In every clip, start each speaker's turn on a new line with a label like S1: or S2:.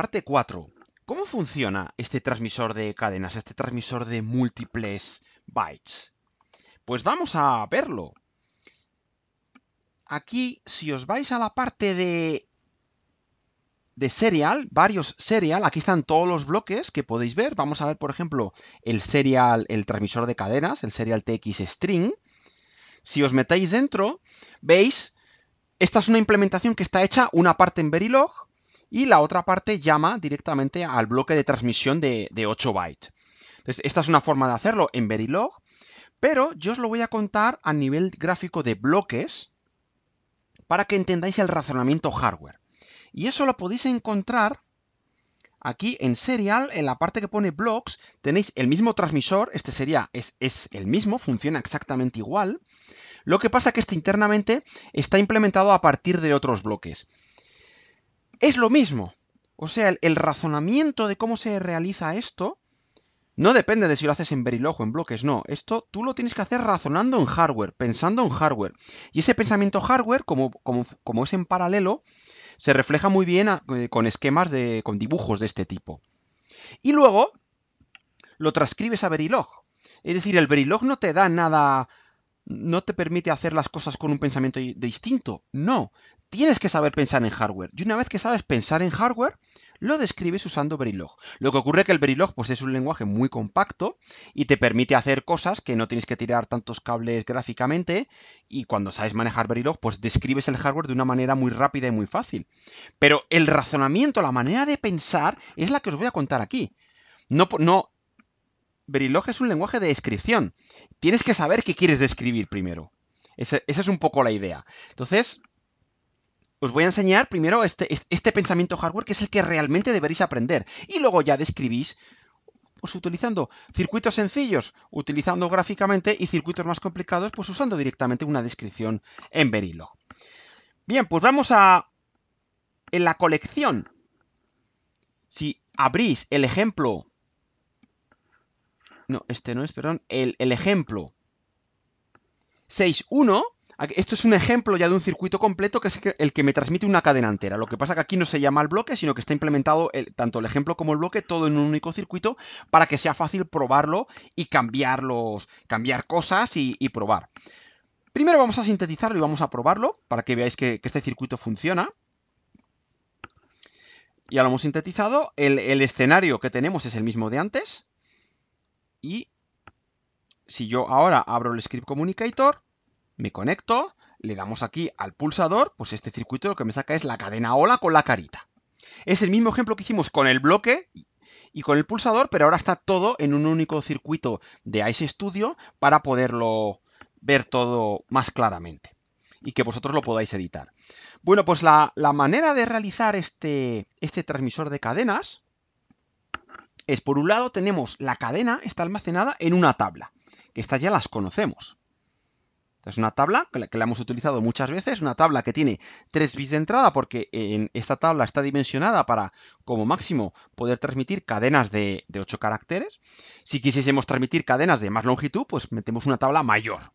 S1: parte 4. ¿Cómo funciona este transmisor de cadenas, este transmisor de múltiples bytes? Pues vamos a verlo. Aquí, si os vais a la parte de, de serial, varios serial, aquí están todos los bloques que podéis ver. Vamos a ver, por ejemplo, el serial, el transmisor de cadenas, el serial TX string. Si os metéis dentro, veis, esta es una implementación que está hecha una parte en Verilog, y la otra parte llama directamente al bloque de transmisión de, 8 bytes. Entonces, esta es una forma de hacerlo en Verilog, pero yo os lo voy a contar a nivel gráfico de bloques para que entendáis el razonamiento hardware. Y eso lo podéis encontrar aquí en Serial, en la parte que pone blocks, tenéis el mismo transmisor, este sería, es, es el mismo, funciona exactamente igual. Lo que pasa es que este internamente está implementado a partir de otros bloques es lo mismo. O sea, el, razonamiento de cómo se realiza esto no depende de si lo haces en Verilog o en bloques, no. Esto tú lo tienes que hacer razonando en hardware, pensando en hardware. Y ese pensamiento hardware, como, como, es en paralelo, se refleja muy bien eh, con esquemas de. con dibujos de este tipo. Y luego lo transcribes a Verilog. Es decir, el Verilog no te da nada. no te permite hacer las cosas con un pensamiento distinto. No. Tienes que saber pensar en hardware. Y una vez que sabes pensar en hardware, lo describes usando Verilog. Lo que ocurre es que el Verilog pues, es un lenguaje muy compacto y te permite hacer cosas que no tienes que tirar tantos cables gráficamente y cuando sabes manejar Verilog, pues describes el hardware de una manera muy rápida y muy fácil. Pero el razonamiento, la manera de pensar es la que os voy a contar aquí. No, no, Verilog es un lenguaje de descripción. Tienes que saber qué quieres describir primero. esa es un poco la idea. Entonces, os voy a enseñar primero este, este, pensamiento hardware que es el que realmente deberéis aprender. Y luego ya describís, pues utilizando circuitos sencillos, utilizando gráficamente y circuitos más complicados, pues usando directamente una descripción en Verilog. Bien, pues vamos a... En la colección, si abrís el ejemplo... No, este no es, perdón. El, el ejemplo 6.1 esto es un ejemplo ya de un circuito completo que es el que me transmite una cadena entera. Lo que pasa que aquí no se llama el bloque, sino que está implementado tanto el ejemplo como el bloque todo en un único circuito para que sea fácil probarlo y cambiar cosas y, probar. Primero vamos a sintetizarlo y vamos a probarlo para que veáis que, este circuito funciona. Ya lo hemos sintetizado. el escenario que tenemos es el mismo de antes. Y si yo ahora abro el script communicator, me conecto, le damos aquí al pulsador, pues este circuito lo que me saca es la cadena ola con la carita. Es el mismo ejemplo que hicimos con el bloque y con el pulsador, pero ahora está todo en un único circuito de Ice Studio para poderlo ver todo más claramente y que vosotros lo podáis editar. Bueno, pues la, manera de realizar este, este transmisor de cadenas es, por un lado, tenemos la cadena, está almacenada en una tabla, que estas ya las conocemos. Es una tabla que la, hemos utilizado muchas veces, una tabla que tiene 3 bits de entrada porque en esta tabla está dimensionada para, como máximo, poder transmitir cadenas de, de 8 caracteres. Si quisiésemos transmitir cadenas de más longitud, pues metemos una tabla mayor.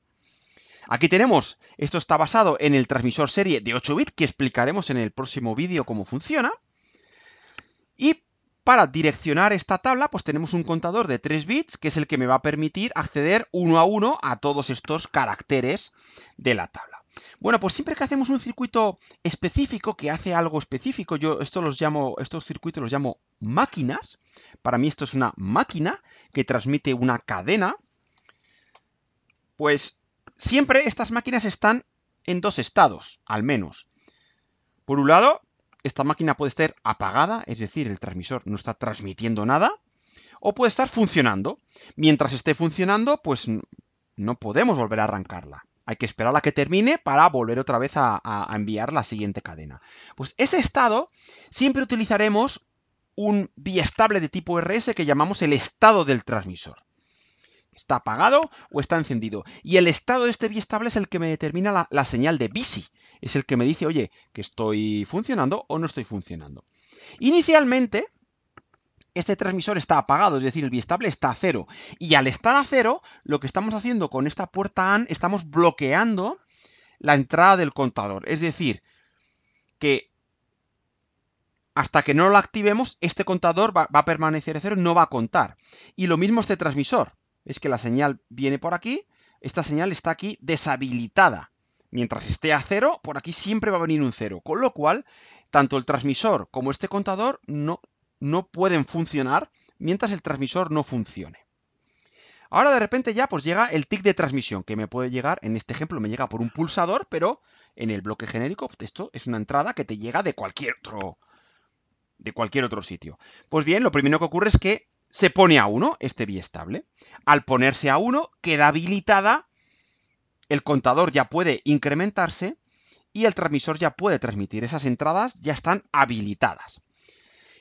S1: Aquí tenemos, esto está basado en el transmisor serie de 8 bits que explicaremos en el próximo vídeo cómo funciona. Y para direccionar esta tabla, pues tenemos un contador de 3 bits, que es el que me va a permitir acceder uno a uno a todos estos caracteres de la tabla. Bueno, pues siempre que hacemos un circuito específico que hace algo específico, yo esto los llamo, estos circuitos los llamo máquinas. Para mí esto es una máquina que transmite una cadena. Pues siempre estas máquinas están en dos estados, al menos. Por un lado, esta máquina puede estar apagada, es decir, el transmisor no está transmitiendo nada, o puede estar funcionando. Mientras esté funcionando, pues no podemos volver a arrancarla. Hay que esperar a que termine para volver otra vez a, enviar la siguiente cadena. Pues ese estado siempre utilizaremos un biestable de tipo RS que llamamos el estado del transmisor. ¿Está apagado o está encendido? Y el estado de este biestable es el que me determina la, la señal de bici es el que me dice, oye, que estoy funcionando o no estoy funcionando. Inicialmente, este transmisor está apagado, es decir, el biestable está a cero. Y al estar a cero, lo que estamos haciendo con esta puerta AND, estamos bloqueando la entrada del contador. Es decir, que hasta que no lo activemos, este contador va, va a permanecer a cero, no va a contar. Y lo mismo este transmisor. Es que la señal viene por aquí, esta señal está aquí deshabilitada. Mientras esté a cero, por aquí siempre va a venir un cero, con lo cual tanto el transmisor como este contador no, no pueden funcionar mientras el transmisor no funcione. Ahora de repente ya pues llega el tic de transmisión, que me puede llegar, en este ejemplo me llega por un pulsador, pero en el bloque genérico esto es una entrada que te llega de cualquier otro de cualquier otro sitio. Pues bien, lo primero que ocurre es que se pone a 1 este biestable. Al ponerse a 1 queda habilitada el contador ya puede incrementarse y el transmisor ya puede transmitir. Esas entradas ya están habilitadas.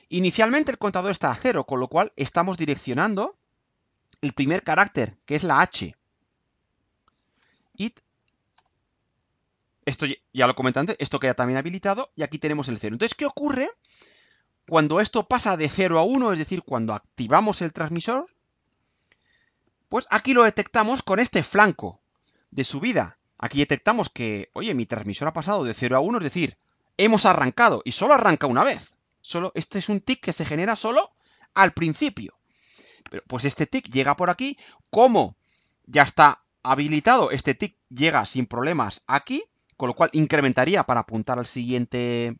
S1: Inicialmente el contador está a cero, con lo cual estamos direccionando el primer carácter, que es la H. Esto ya lo comenté antes, esto queda también habilitado y aquí tenemos el cero. Entonces, ¿qué ocurre cuando esto pasa de 0 a 1? Es decir, cuando activamos el transmisor, pues aquí lo detectamos con este flanco, de subida. Aquí detectamos que, oye, mi transmisor ha pasado de 0 a 1, es decir, hemos arrancado y solo arranca una vez. Solo, este es un tick que se genera solo al principio. Pero, pues este tick llega por aquí, como ya está habilitado, este tick llega sin problemas aquí, con lo cual incrementaría para apuntar al siguiente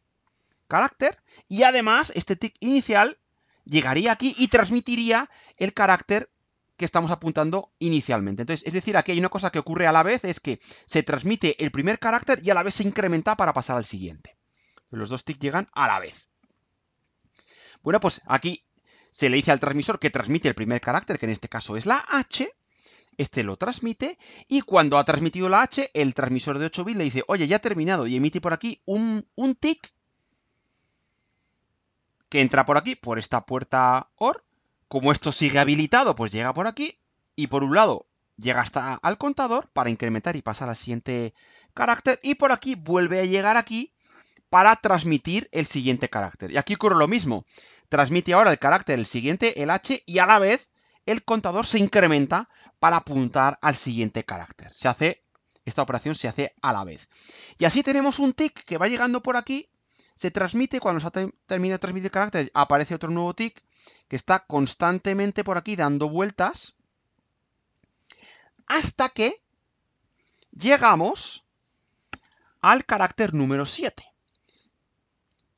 S1: carácter. Y además, este tick inicial llegaría aquí y transmitiría el carácter que estamos apuntando inicialmente. Entonces, es decir, aquí hay una cosa que ocurre a la vez, es que se transmite el primer carácter y a la vez se incrementa para pasar al siguiente. Los dos tics llegan a la vez. Bueno, pues aquí se le dice al transmisor que transmite el primer carácter, que en este caso es la H, este lo transmite, y cuando ha transmitido la H, el transmisor de 8 bits le dice, oye, ya ha terminado, y emite por aquí un, un tic que entra por aquí, por esta puerta OR, como esto sigue habilitado, pues llega por aquí y por un lado llega hasta al contador para incrementar y pasar al siguiente carácter y por aquí vuelve a llegar aquí para transmitir el siguiente carácter. Y aquí ocurre lo mismo. Transmite ahora el carácter, el siguiente, el H, y a la vez el contador se incrementa para apuntar al siguiente carácter. Se hace, esta operación se hace a la vez. Y así tenemos un tick que va llegando por aquí se transmite, cuando se termina de transmitir el carácter, aparece otro nuevo tick que está constantemente por aquí dando vueltas hasta que llegamos al carácter número 7.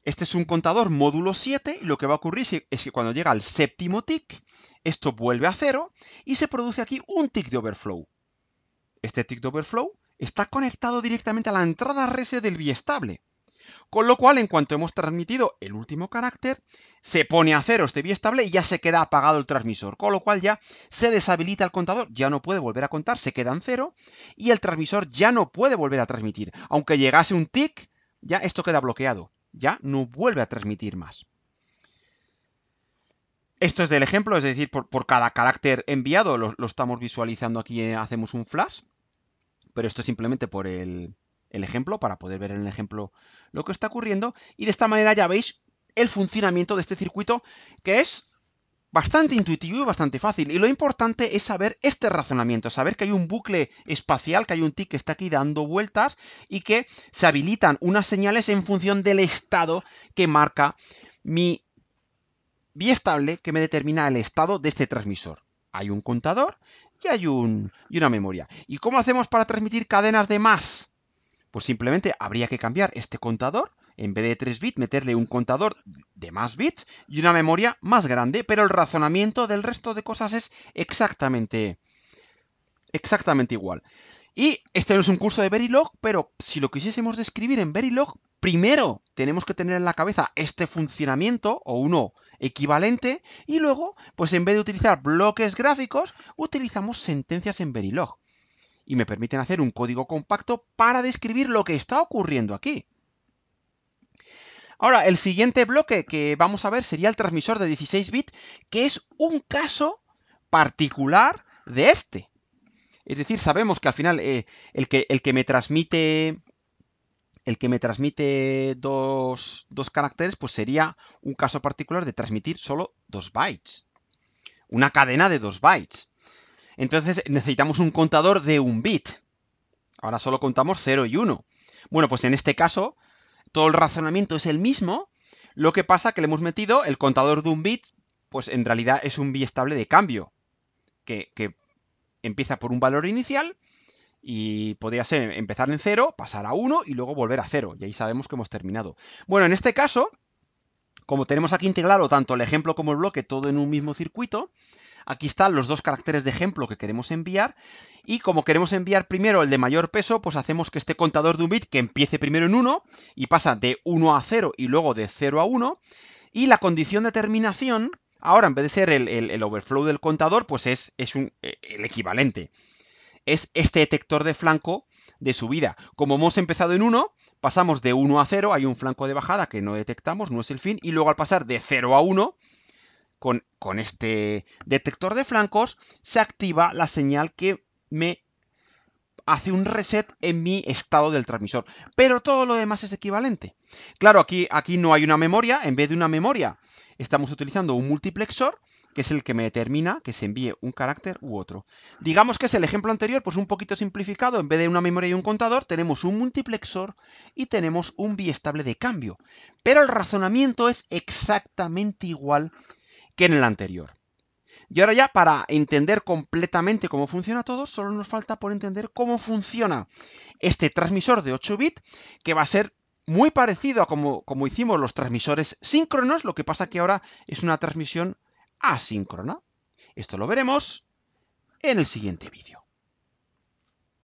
S1: Este es un contador módulo 7 y lo que va a ocurrir es que cuando llega al séptimo tick, esto vuelve a cero y se produce aquí un tick de overflow. Este tick de overflow está conectado directamente a la entrada reset del biestable. Con lo cual, en cuanto hemos transmitido el último carácter, se pone a cero este vía estable y ya se queda apagado el transmisor. Con lo cual ya se deshabilita el contador, ya no puede volver a contar, se queda en cero y el transmisor ya no puede volver a transmitir. Aunque llegase un tick, ya esto queda bloqueado. Ya no vuelve a transmitir más. Esto es del ejemplo, es decir, por, cada carácter enviado lo, estamos visualizando aquí, eh, hacemos un flash, pero esto es simplemente por el, el ejemplo para poder ver en el ejemplo lo que está ocurriendo. Y de esta manera ya veis el funcionamiento de este circuito que es bastante intuitivo y bastante fácil. Y lo importante es saber este razonamiento, saber que hay un bucle espacial, que hay un tick que está aquí dando vueltas y que se habilitan unas señales en función del estado que marca mi estable que me determina el estado de este transmisor. Hay un contador y hay un, y una memoria. ¿Y cómo hacemos para transmitir cadenas de más? Pues simplemente habría que cambiar este contador, en vez de 3 bits, meterle un contador de más bits y una memoria más grande, pero el razonamiento del resto de cosas es exactamente, exactamente igual. Y este no es un curso de Verilog, pero si lo quisiésemos describir en Verilog, primero tenemos que tener en la cabeza este funcionamiento o uno equivalente y luego, pues en vez de utilizar bloques gráficos, utilizamos sentencias en Verilog y me permiten hacer un código compacto para describir lo que está ocurriendo aquí. Ahora, el siguiente bloque que vamos a ver sería el transmisor de 16 bits, que es un caso particular de este. Es decir, sabemos que al final eh, el, que, el, que, me transmite. El que me transmite dos, dos caracteres, pues sería un caso particular de transmitir solo dos bytes. Una cadena de dos bytes. Entonces necesitamos un contador de un bit. Ahora solo contamos 0 y 1. Bueno, pues en este caso todo el razonamiento es el mismo, lo que pasa que le hemos metido el contador de un bit, pues en realidad es un estable de cambio, que, que empieza por un valor inicial y podría ser empezar en 0, pasar a 1 y luego volver a 0. Y ahí sabemos que hemos terminado. Bueno, en este caso, como tenemos aquí integrado tanto el ejemplo como el bloque todo en un mismo circuito, Aquí están los dos caracteres de ejemplo que queremos enviar. Y como queremos enviar primero el de mayor peso, pues hacemos que este contador de un bit que empiece primero en 1 y pasa de 1 a 0 y luego de 0 a 1. Y la condición de terminación, ahora en vez de ser el, overflow del contador, pues es, eh, el equivalente. Es este detector de flanco de subida. Como hemos empezado en 1, pasamos de 1 a 0, hay un flanco de bajada que no detectamos, no es el fin, y luego al pasar de 0 a 1, con, este detector de flancos, se activa la señal que me hace un reset en mi estado del transmisor. Pero todo lo demás es equivalente. Claro, aquí, aquí no hay una memoria. En vez de una memoria, estamos utilizando un multiplexor, que es el que me determina que se envíe un carácter u otro. Digamos que es el ejemplo anterior, pues un poquito simplificado. En vez de una memoria y un contador, tenemos un multiplexor y tenemos un biestable de cambio. Pero el razonamiento es exactamente igual que en el anterior. Y ahora ya para entender completamente cómo funciona todo, solo nos falta por entender cómo funciona este transmisor de 8 bits, que va a ser muy parecido a como, como hicimos los transmisores síncronos, lo que pasa que ahora es una transmisión asíncrona. Esto lo veremos en el siguiente vídeo.